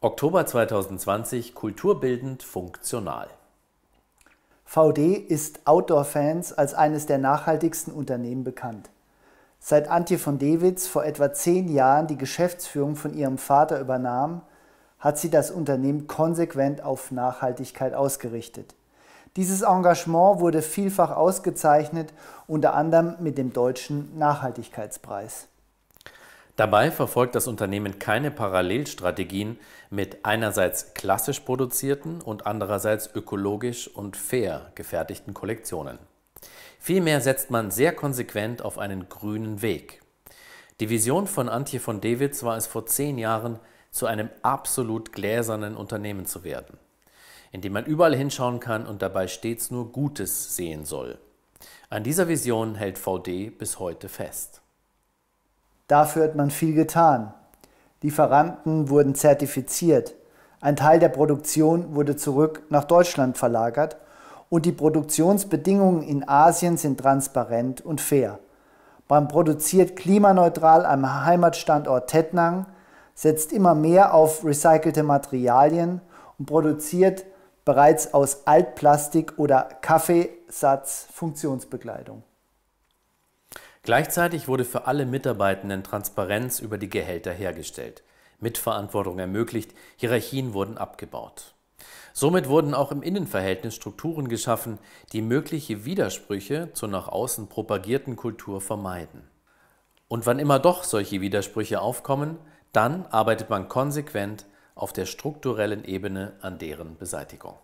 Oktober 2020 Kulturbildend funktional. VD ist Outdoor-Fans als eines der nachhaltigsten Unternehmen bekannt. Seit Antje von Dewitz vor etwa zehn Jahren die Geschäftsführung von ihrem Vater übernahm, hat sie das Unternehmen konsequent auf Nachhaltigkeit ausgerichtet. Dieses Engagement wurde vielfach ausgezeichnet, unter anderem mit dem Deutschen Nachhaltigkeitspreis. Dabei verfolgt das Unternehmen keine Parallelstrategien mit einerseits klassisch produzierten und andererseits ökologisch und fair gefertigten Kollektionen. Vielmehr setzt man sehr konsequent auf einen grünen Weg. Die Vision von Antje von Dewitz war es vor zehn Jahren, zu einem absolut gläsernen Unternehmen zu werden, in dem man überall hinschauen kann und dabei stets nur Gutes sehen soll. An dieser Vision hält VD bis heute fest. Dafür hat man viel getan. Lieferanten wurden zertifiziert. Ein Teil der Produktion wurde zurück nach Deutschland verlagert und die Produktionsbedingungen in Asien sind transparent und fair. Man produziert klimaneutral am Heimatstandort Tettnang, setzt immer mehr auf recycelte Materialien und produziert bereits aus Altplastik oder Kaffeesatz Funktionsbekleidung. Gleichzeitig wurde für alle Mitarbeitenden Transparenz über die Gehälter hergestellt, Mitverantwortung ermöglicht, Hierarchien wurden abgebaut. Somit wurden auch im Innenverhältnis Strukturen geschaffen, die mögliche Widersprüche zur nach außen propagierten Kultur vermeiden. Und wann immer doch solche Widersprüche aufkommen, dann arbeitet man konsequent auf der strukturellen Ebene an deren Beseitigung.